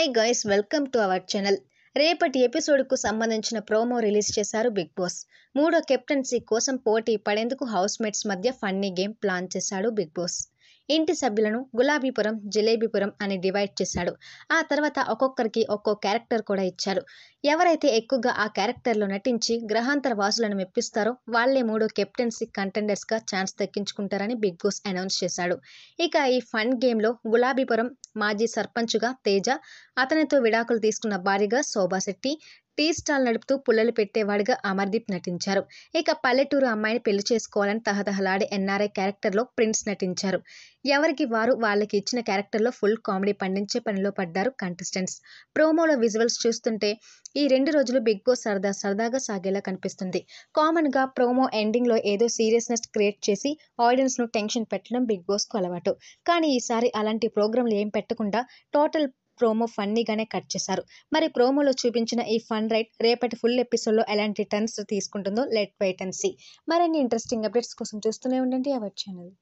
hi guys welcome to our channel రేపటి ఎపిసోడ్కు సంబంధించిన ప్రోమో రిలీజ్ చేశారు బిగ్ బాస్ మూడో కెప్టెన్సీ కోసం పోటీ పడేందుకు హౌస్మేట్స్ మధ్య ఫన్నీ గేమ్ ప్లాన్ చేశాడు బిగ్ బాస్ ఇంటి సభ్యులను గులాబీపురం జిలేబీపురం అని డివైడ్ చేశాడు ఆ తర్వాత ఒక్కొక్కరికి ఒక్కో క్యారెక్టర్ కూడా ఇచ్చాడు ఎవరైతే ఎక్కువగా ఆ క్యారెక్టర్లో నటించి గ్రహాంతర వాసులను మెప్పిస్తారో వాళ్లే మూడో కెప్టెన్సీ కంటెండర్స్గా ఛాన్స్ దక్కించుకుంటారని బిగ్ బాస్ అనౌన్స్ చేశాడు ఇక ఈ ఫన్ గేమ్లో గులాబీపురం మాజీ సర్పంచ్గా తేజ అతనితో విడాకులు తీసుకున్న భార్యగా శోభాశెట్టి టీ స్టాల్ నడుపుతూ పుల్లలు పెట్టేవాడిగా అమర్దీప్ నటించారు ఇక పల్లెటూరు అమ్మాయిని పెళ్లి చేసుకోవాలని తహదహలాడే ఎన్ఆర్ఐ క్యారెక్టర్లో ప్రిన్స్ నటించారు ఎవరికి వారు వాళ్ళకి ఇచ్చిన క్యారెక్టర్లో ఫుల్ కామెడీ పండించే పనిలో పడ్డారు కంటెస్టెంట్స్ ప్రోమోలో విజువల్స్ చూస్తుంటే ఈ రెండు రోజులు బిగ్ బాస్ సరదా సరదాగా సాగేలా కనిపిస్తుంది కామన్గా ప్రోమో ఎండింగ్లో ఏదో సీరియస్నెస్ క్రియేట్ చేసి ఆడియన్స్ను టెన్షన్ పెట్టడం బిగ్ బాస్కు అలవాటు కానీ ఈసారి అలాంటి ప్రోగ్రాంలు ఏం పెట్టకుండా టోటల్ ప్రోమో ఫన్నీగానే కట్ చేశారు మరి ప్రోమోలో చూపించిన ఈ ఫన్ రైట్ రేపటి ఫుల్ ఎపిసోడ్లో ఎలాంటి టర్న్స్ తీసుకుంటుందో లెట్ వెయిట్ అండ్ సీ మరిన్ని ఇంట్రెస్టింగ్ అప్డేట్స్ కోసం చూస్తూనే ఉండండి అవర్ ఛానల్